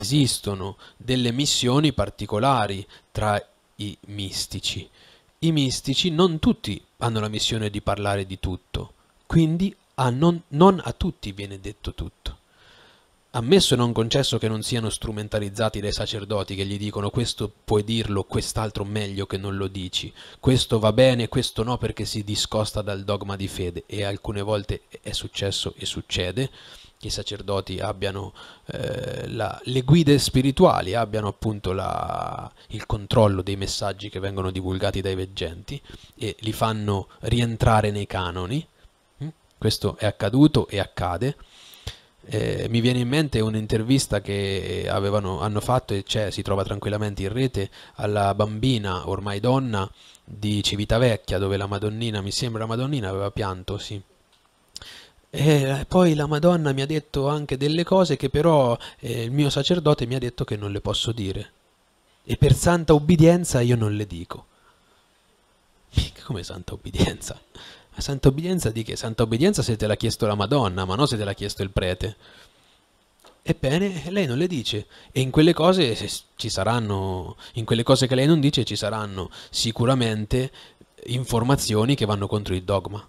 Esistono delle missioni particolari tra i mistici. I mistici non tutti hanno la missione di parlare di tutto, quindi a non, non a tutti viene detto tutto. Ammesso e non concesso che non siano strumentalizzati dai sacerdoti che gli dicono questo puoi dirlo, quest'altro meglio che non lo dici, questo va bene, questo no perché si discosta dal dogma di fede e alcune volte è successo e succede che i sacerdoti abbiano eh, la, le guide spirituali, abbiano appunto la, il controllo dei messaggi che vengono divulgati dai veggenti e li fanno rientrare nei canoni. Hm? Questo è accaduto e accade eh, mi viene in mente un'intervista che avevano, hanno fatto e c'è, si trova tranquillamente in rete, alla bambina, ormai donna, di Civitavecchia, dove la Madonnina, mi sembra la Madonnina, aveva pianto, sì. E poi la Madonna mi ha detto anche delle cose che però eh, il mio sacerdote mi ha detto che non le posso dire. E per santa obbedienza io non le dico. Come santa obbedienza? santa obbedienza di che? Santa obbedienza se te l'ha chiesto la Madonna, ma non se te l'ha chiesto il prete. Ebbene, lei non le dice. E in quelle cose eh, ci saranno, in quelle cose che lei non dice ci saranno sicuramente informazioni che vanno contro il dogma.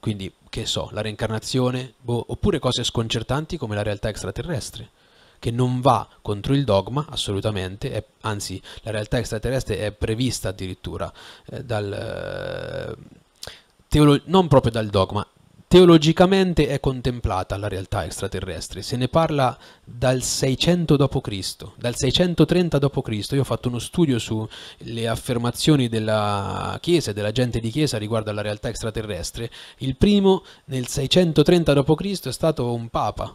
Quindi, che so, la reincarnazione, boh, oppure cose sconcertanti come la realtà extraterrestre, che non va contro il dogma assolutamente, è, anzi la realtà extraterrestre è prevista addirittura eh, dal... Eh, teolo- non proprio dal dogma, teologicamente è contemplata la realtà extraterrestre, se ne parla dal 600 d.C., dal 630 d.C. Io ho fatto uno studio sulle affermazioni della Chiesa e della gente di Chiesa riguardo alla realtà extraterrestre. Il primo nel 630 d.C. è stato un papa,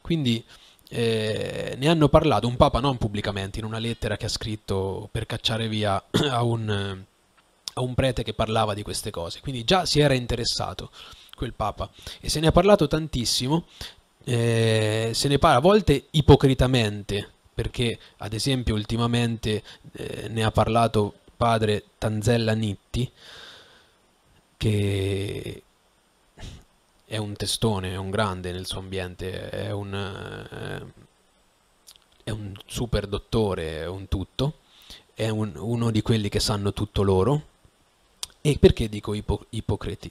quindi eh, ne hanno parlato, un papa non pubblicamente, in una lettera che ha scritto per cacciare via a un a un prete che parlava di queste cose, quindi già si era interessato quel Papa e se ne ha parlato tantissimo, eh, se ne parla a volte ipocritamente, perché ad esempio ultimamente eh, ne ha parlato padre Tanzella Nitti, che è un testone, è un grande nel suo ambiente, è un, eh, è un super dottore, è un tutto, è un, uno di quelli che sanno tutto loro, e perché dico ipo- ipocriti?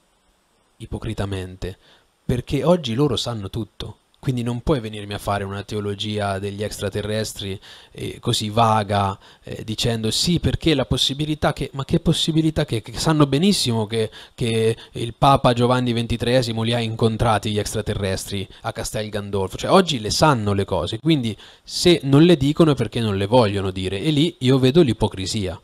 Ipocritamente? Perché oggi loro sanno tutto. Quindi non puoi venirmi a fare una teologia degli extraterrestri eh, così vaga, eh, dicendo sì perché la possibilità che... Ma che possibilità che? che sanno benissimo che, che, il Papa Giovanni XXIII li ha incontrati gli extraterrestri a Castel Gandolfo. Cioè oggi le sanno le cose, quindi se non le dicono è perché non le vogliono dire. E lì io vedo l'ipocrisia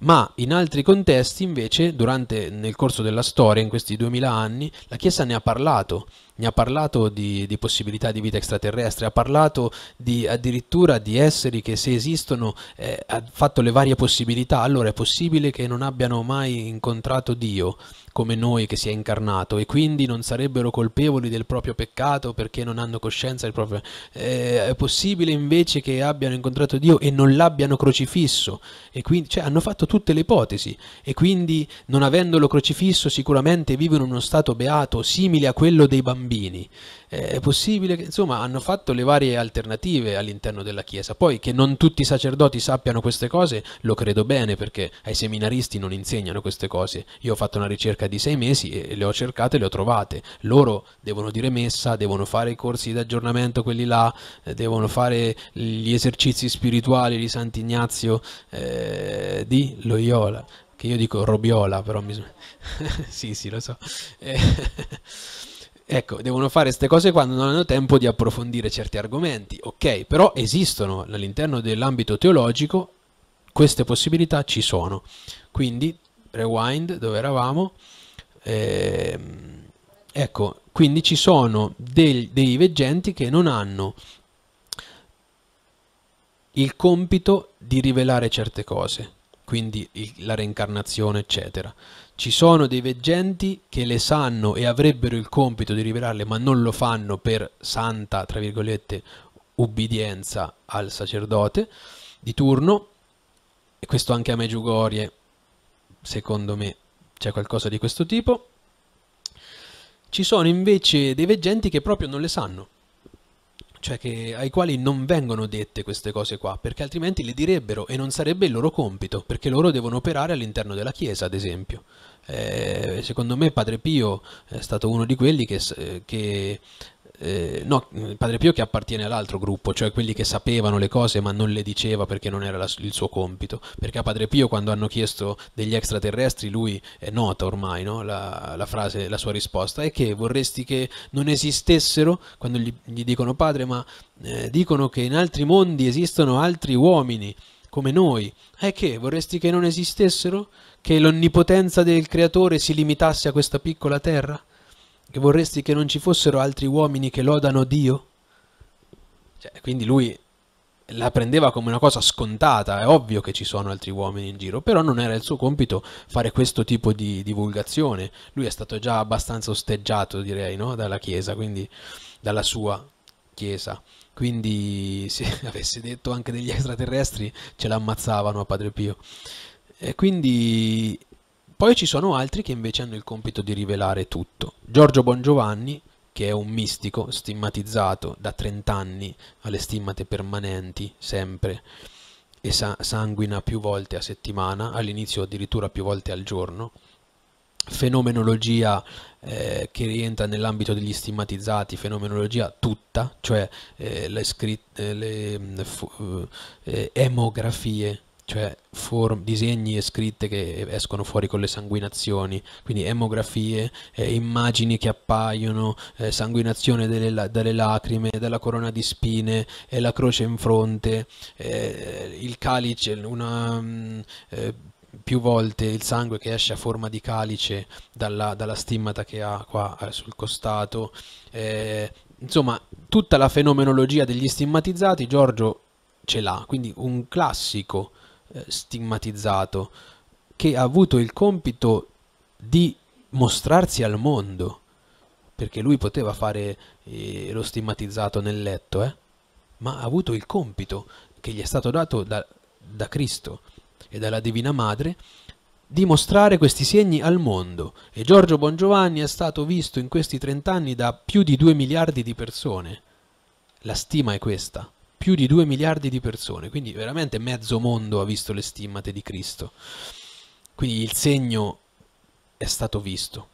ma in altri contesti invece durante, nel corso della storia, in questi 2000 anni, la Chiesa ne ha parlato ne ha parlato di, di, possibilità di vita extraterrestre, ha parlato di, addirittura di esseri che se esistono eh, ha fatto le varie possibilità, allora è possibile che non abbiano mai incontrato Dio come noi che si è incarnato e quindi non sarebbero colpevoli del proprio peccato perché non hanno coscienza del proprio... Eh, è possibile invece che abbiano incontrato Dio e non l'abbiano crocifisso e quindi cioè, hanno fatto tutte le ipotesi e quindi non avendolo crocifisso sicuramente vivono in uno stato beato simile a quello dei bambini bambini. Eh, è possibile che, insomma, hanno fatto le varie alternative all'interno della Chiesa. Poi che non tutti i sacerdoti sappiano queste cose, lo credo bene perché ai seminaristi non insegnano queste cose. Io ho fatto una ricerca di sei mesi e le ho cercate e le ho trovate. Loro devono dire messa, devono fare i corsi di aggiornamento, quelli là, eh, devono fare gli esercizi spirituali di Sant'Ignazio eh, di Loyola che io dico Robiola, però mi... sì, sì, lo so. Eh, Ecco, devono fare queste cose quando non hanno tempo di approfondire certi argomenti, ok? Però esistono all'interno dell'ambito teologico, queste possibilità ci sono. Quindi, rewind dove eravamo, ehm, ecco, quindi ci sono dei, dei veggenti che non hanno il compito di rivelare certe cose, quindi la reincarnazione, eccetera. Ci sono dei veggenti che le sanno e avrebbero il compito di rivelarle, ma non lo fanno per santa, tra virgolette, ubbidienza al sacerdote di turno. E questo anche a Megiugorie, secondo me, c'è qualcosa di questo tipo. Ci sono invece dei veggenti che proprio non le sanno cioè che, ai quali non vengono dette queste cose qua, perché altrimenti le direbbero e non sarebbe il loro compito, perché loro devono operare all'interno della Chiesa, ad esempio. Eh, secondo me Padre Pio è stato uno di quelli che, eh, che eh, no, Padre Pio che appartiene all'altro gruppo, cioè quelli che sapevano le cose ma non le diceva perché non era la, il suo compito, perché a Padre Pio quando hanno chiesto degli extraterrestri lui è nota ormai no? la, la, frase, la sua risposta è che vorresti che non esistessero quando gli, gli dicono padre ma eh, dicono che in altri mondi esistono altri uomini come noi, è eh, che vorresti che non esistessero, che l'onnipotenza del creatore si limitasse a questa piccola terra? E vorresti che non ci fossero altri uomini che lodano Dio? Cioè, quindi lui la prendeva come una cosa scontata, è ovvio che ci sono altri uomini in giro, però non era il suo compito fare questo tipo di divulgazione. Lui è stato già abbastanza osteggiato, direi, no? dalla Chiesa, quindi dalla sua Chiesa. Quindi se avesse detto anche degli extraterrestri ce l'ammazzavano a Padre Pio. E quindi poi ci sono altri che invece hanno il compito di rivelare tutto. Giorgio Bongiovanni, che è un mistico stigmatizzato da 30 anni alle stimmate permanenti, sempre, e sa- sanguina più volte a settimana, all'inizio addirittura più volte al giorno, fenomenologia eh, che rientra nell'ambito degli stigmatizzati, fenomenologia tutta, cioè eh, le, scritte, eh, le mm, f- eh, emografie cioè form, disegni e scritte che escono fuori con le sanguinazioni, quindi emografie, eh, immagini che appaiono, eh, sanguinazione delle, delle, lacrime, della corona di spine, eh, la croce in fronte, eh, il calice, una, mm, eh, più volte il sangue che esce a forma di calice dalla, dalla stimmata che ha qua eh, sul costato. insomma, tutta la fenomenologia degli stigmatizzati Giorgio ce l'ha, quindi un classico eh, stigmatizzato, che ha avuto il compito di mostrarsi al mondo, perché lui poteva fare eh, lo stigmatizzato nel letto, eh? ma ha avuto il compito che gli è stato dato da, da Cristo e dalla Divina Madre di mostrare questi segni al mondo e Giorgio Bongiovanni è stato visto in questi 30 anni da più di 2 miliardi di persone. La stima è questa più di 2 miliardi di persone, quindi veramente mezzo mondo ha visto le stimmate di Cristo. Quindi il segno è stato visto.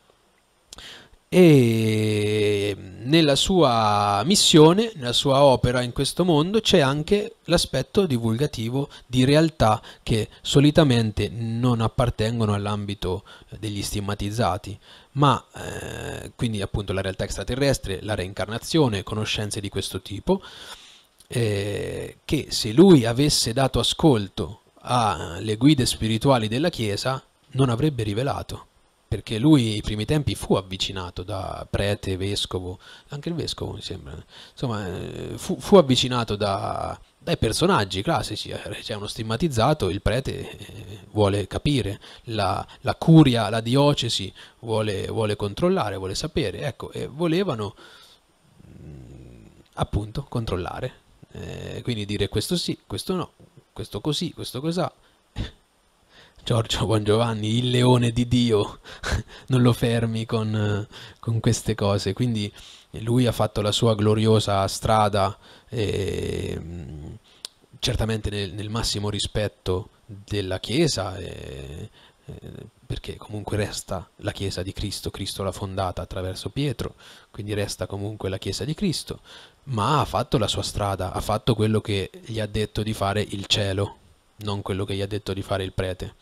E nella sua missione, nella sua opera in questo mondo, c'è anche l'aspetto divulgativo di realtà che solitamente non appartengono all'ambito degli stigmatizzati, ma eh, quindi appunto la realtà extraterrestre, la reincarnazione, conoscenze di questo tipo eh, che se lui avesse dato ascolto alle guide spirituali della Chiesa non avrebbe rivelato, perché lui ai primi tempi fu avvicinato da prete, vescovo, anche il vescovo mi sembra, insomma eh, fu, fu avvicinato da, dai personaggi classici, eh, c'è uno stigmatizzato, il prete eh, vuole capire, la, la curia, la diocesi vuole, vuole, controllare, vuole sapere, ecco, e volevano mm, appunto controllare eh, quindi dire questo sì, questo no, questo così, questo cos'ha. Giorgio Buongiovanni, il leone di Dio, non lo fermi con, con, queste cose. Quindi lui ha fatto la sua gloriosa strada, eh, certamente nel, nel, massimo rispetto della Chiesa, eh, eh, perché comunque resta la Chiesa di Cristo, Cristo l'ha fondata attraverso Pietro, quindi resta comunque la Chiesa di Cristo, ma ha fatto la sua strada, ha fatto quello che gli ha detto di fare il cielo, non quello che gli ha detto di fare il prete.